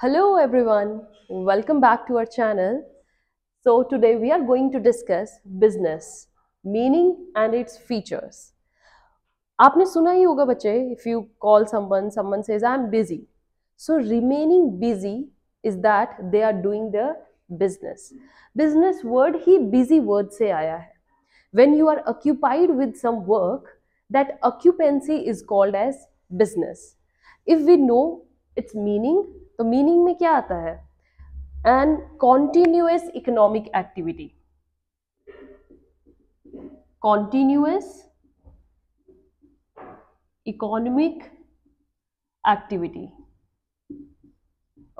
Hello everyone, welcome back to our channel. So today we are going to discuss business, meaning and its features. आपने सुना ही होगा बच्चे if you call someone, someone says I am busy. So remaining busy is that they are doing the business. Business word he busy word से आया है when you are occupied with some work that occupancy is called as business if we know its meaning तो meaning में क्या आता है and continuous economic activity continuous economic activity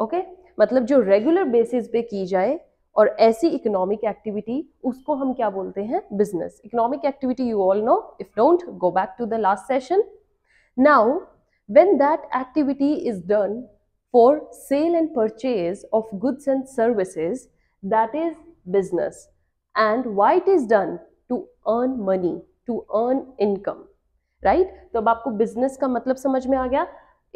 okay मतलब जो रेगुलर बेसिस पे की जाए और ऐसी इकोनॉमिक एक्टिविटी उसको हम क्या बोलते हैं business economic activity you all know if don't go back to the last session now when that activity is done for sale and purchase of goods and services that is business and why it is done to earn money to earn income right तो अब आपको business का मतलब समझ में आ गया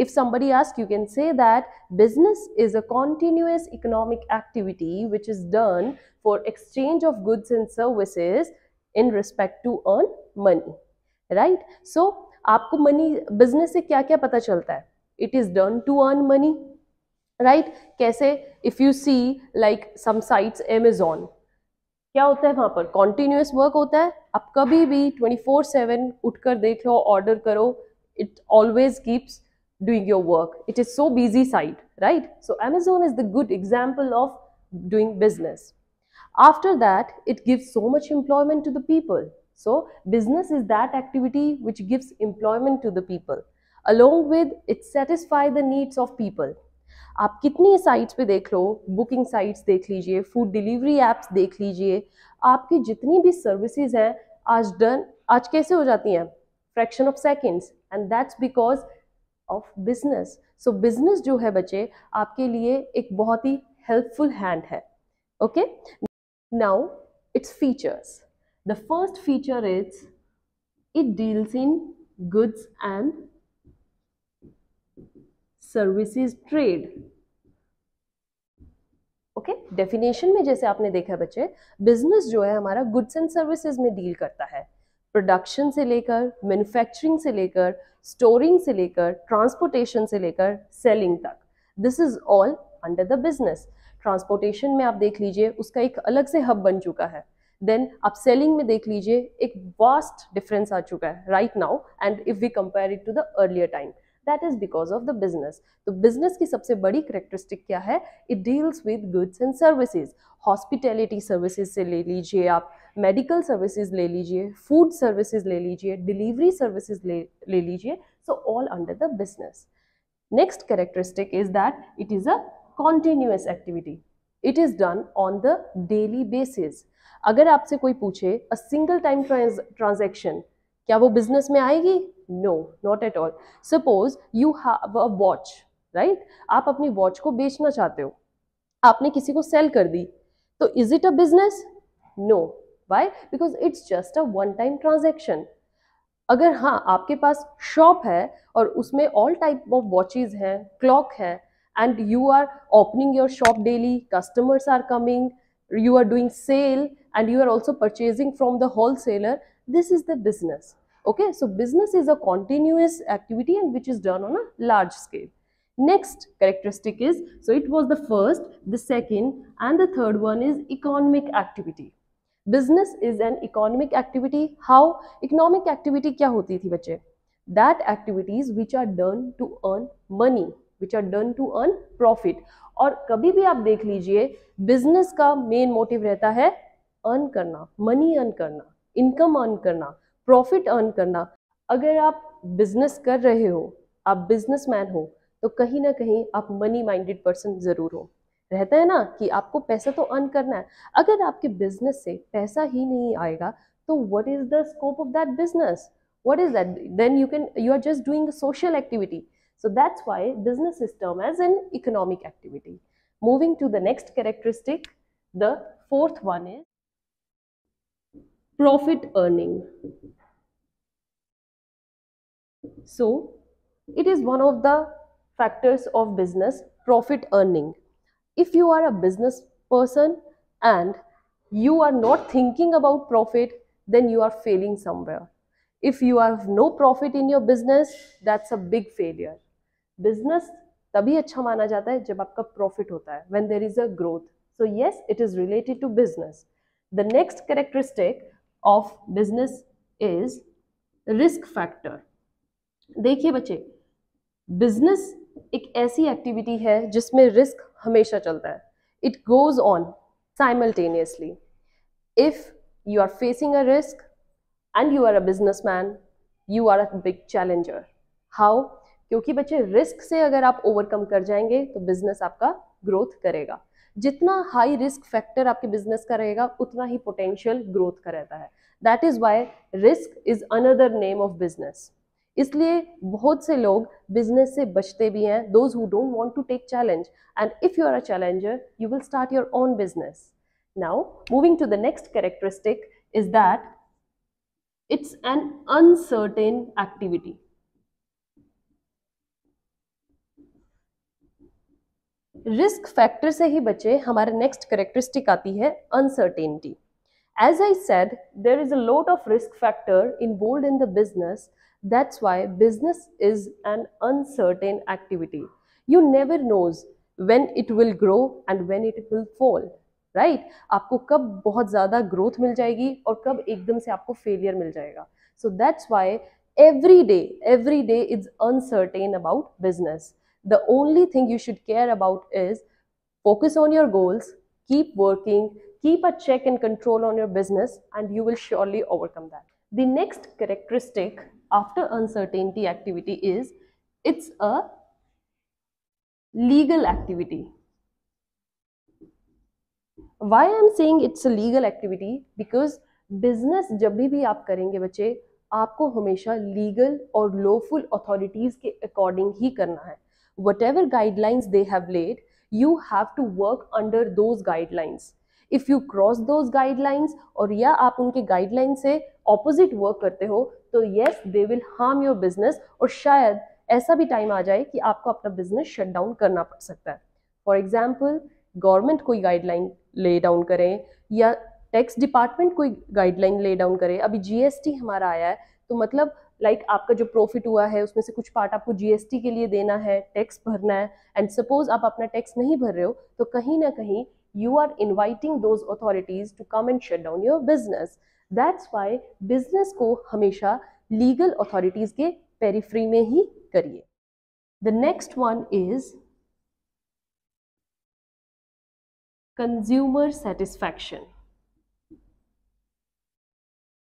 if somebody asks you can say that business is a continuous economic activity which is done for exchange of goods and services in respect to earn money right so आपको money business से क्या क्या पता चलता है it is done to earn money right? कैसे If you see like some sites, Amazon. क्या होता है वहाँ पर कॉन्टीन्यूस वर्क होता है आप 24/7 सेवन उठ order. देख लो ऑर्डर करो doing your work. It is so busy site, right? So Amazon is the good example of doing business. After that, it gives so much employment to the people. So business is that activity which gives employment to the people. Along with it satisfies the needs of people. आप कितनी sites पे देख लो booking sites देख लीजिए food delivery apps देख लीजिए आपकी जितनी भी सर्विसेज हैं आज डन आज कैसे हो जाती हैं fraction of seconds and that's because of business so business जो है बच्चे आपके लिए एक बहुत ही हेल्पफुल हैंड है okay now it's features the first feature is it deals in goods and services trade okay definition में जैसे आपने देखा बच्चे बिजनेस जो है हमारा गुड्स एंड सर्विसेज में डील करता है प्रोडक्शन से लेकर मैन्युफैक्चरिंग से लेकर स्टोरिंग से लेकर ट्रांसपोर्टेशन से लेकर सेलिंग तक this is all under the business transportation में आप देख लीजिए उसका एक अलग से हब बन चुका है देन आप सेलिंग में देख लीजिए एक वास्ट डिफरेंस आ चुका है right now and if we compare it to the earlier time that is because of the business तो बिजनेस की सबसे बड़ी करेक्टरिस्टिक क्या है it deals with goods and services hospitality services से ले लीजिए आप मेडिकल सर्विसेज ले लीजिए फूड सर्विसेज ले लीजिए डिलीवरी सर्विसेज ले लीजिए so all under the business next characteristic is that it is a continuous activity it is done on the daily basis अगर आपसे कोई पूछे अ सिंगल टाइम ट्रांजेक्शन क्या वो बिजनेस में आएगी no not at all suppose you have a watch right आप अपनी वॉच को बेचना चाहते हो आपने किसी को सेल कर दी तो is it a business no why because it's just a one time transaction अगर हाँ आपके पास शॉप है और उसमें ऑल टाइप ऑफ वॉचेज हैं क्लॉक है and you are opening your shop daily customers are coming you are doing sale and you are also purchasing from the wholesaler This is the business. Okay, so business is a continuous activity and which is done on a large scale. Next characteristic is, so it was the first, the second and the third one is economic activity. Business is an economic activity. How economic activity क्या होती थी बच्चे That activities which are done to earn money, which are done to earn profit. और कभी भी आप देख लीजिए बिजनेस का मेन मोटिव रहता है अर्न करना मनी अर्न करना इनकम अर्न करना प्रॉफिट अर्न करना अगर आप बिजनेस कर रहे हो आप बिजनेस हो तो कहीं ना कहीं आप मनी माइंडेड पर्सन ज़रूर हो रहता है ना कि आपको पैसा तो अर्न करना है अगर आपके बिजनेस से पैसा ही नहीं आएगा तो what is the scope of that business what is that then you can you are just doing social activity so that's why business system as an economic activity moving to the next characteristic the fourth one is profit earning. So, it is one of the factors of business profit earning. If you are a business person and you are not thinking about profit, then you are failing somewhere. If you have no profit in your business, that's a big failure. Business तभी अच्छा माना जाता है जब आपका profit होता है when there is a growth. So yes, it is related to business. The next characteristic of business is risk factor देखिए बच्चे बिजनेस एक ऐसी एक्टिविटी है जिसमें रिस्क हमेशा चलता है it goes on simultaneously if you are facing a risk and you are a businessman you are a big challenger how क्योंकि बच्चे रिस्क से अगर आप ओवरकम कर जाएंगे तो बिजनेस आपका ग्रोथ करेगा जितना हाई रिस्क फैक्टर आपके बिजनेस का रहेगा उतना ही पोटेंशियल ग्रोथ का रहता है that is why risk is another name of business इसलिए बहुत से लोग बिजनेस से बचते भी हैं those who don't want to take challenge and if you are a challenger you will start your own business now moving to the next characteristic is that it's an uncertain activity risk factor से ही बचे हमारे next characteristic आती है uncertainty as I said there is a lot of risk factor involved in the business that's why business is an uncertain activity you never knows when it will grow and when it will fall right आपको कब बहुत ज्यादा growth मिल जाएगी और कब एकदम से आपको फेलियर मिल जाएगा so that's why every day every day is uncertain about business the only thing you should care about is focus on your goals, keep working, keep a check and control on your business, and you will surely overcome that. The next characteristic after uncertainty activity is it's a legal activity. Why I'm saying it's a legal activity? Because business, जब भी, भी आप करेंगे बच्चे आपको हमेशा legal और lawful authorities के अकॉर्डिंग ही करना है whatever guidelines they have laid, you have to work under those guidelines. If you cross those guidelines और या आप उनके गाइडलाइन से ऑपोजिट वर्क करते हो तो yes they will harm your business और शायद ऐसा भी टाइम आ जाए कि आपको अपना बिजनेस शट डाउन करना पड़ सकता है फॉर एग्जाम्पल गवर्नमेंट कोई गाइडलाइन ले डाउन करें या टैक्स डिपार्टमेंट कोई गाइडलाइन ले डाउन करें अभी जीएसटी हमारा आया है तो मतलब लाइक like आपका जो प्रॉफिट हुआ है उसमें से कुछ पार्ट आपको जीएसटी के लिए देना है टैक्स भरना है एंड सपोज आप अपना टैक्स नहीं भर रहे हो तो कहीं ना कहीं you are inviting those authorities to come and shut down your business that's why business को हमेशा लीगल अथॉरिटीज के पेरीफ्री में ही करिए the next one is consumer satisfaction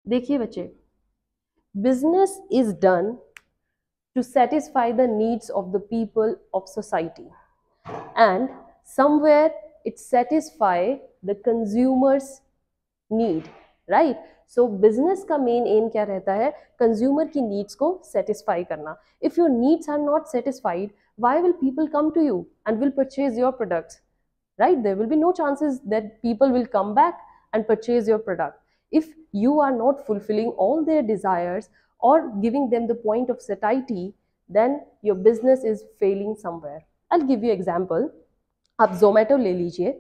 देखिए बच्चे business is done to satisfy the needs of the people of society and somewhere it satisfy the consumers need right so business ka main aim kya rehta hai consumer ki needs ko satisfy karna if your needs are not satisfied why will people come to you and will purchase your products right there will be no chances that people will come back and purchase your product if you are not fulfilling all their desires or giving them the point of satiety, then your business is failing somewhere. I'll give you example. आप जोमेटो ले लीजिए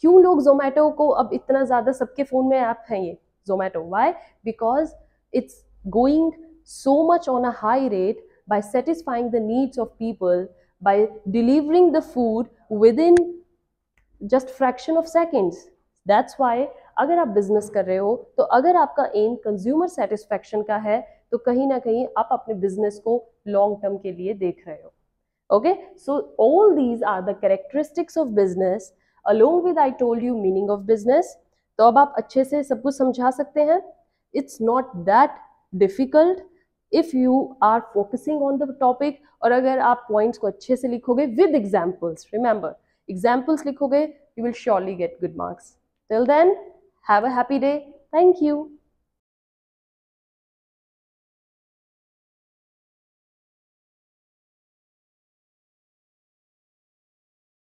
क्यों लोग जोमेटो को अब इतना ज़्यादा सबके फ़ोन में ऐप हैं ये Zomato why because it's by satisfying the needs of people by delivering the food within just fraction of seconds that's why अगर आप बिजनेस कर रहे हो तो अगर आपका एम कंज्यूमर सेटिस्फेक्शन का है तो कहीं ना कहीं आप अपने बिजनेस को लॉन्ग टर्म के लिए देख रहे हो okay so all these are the characteristics of business along with I told you meaning of business तो अब आप अच्छे से सब कुछ समझा सकते हैं it's not that difficult if you are focusing on the topic और अगर आप पॉइंट्स को अच्छे से लिखोगे विद एग्जाम्पल्स रिमेंबर एग्जाम्पल्स लिखोगे you will surely get good marks till then Have a happy day. Thank you.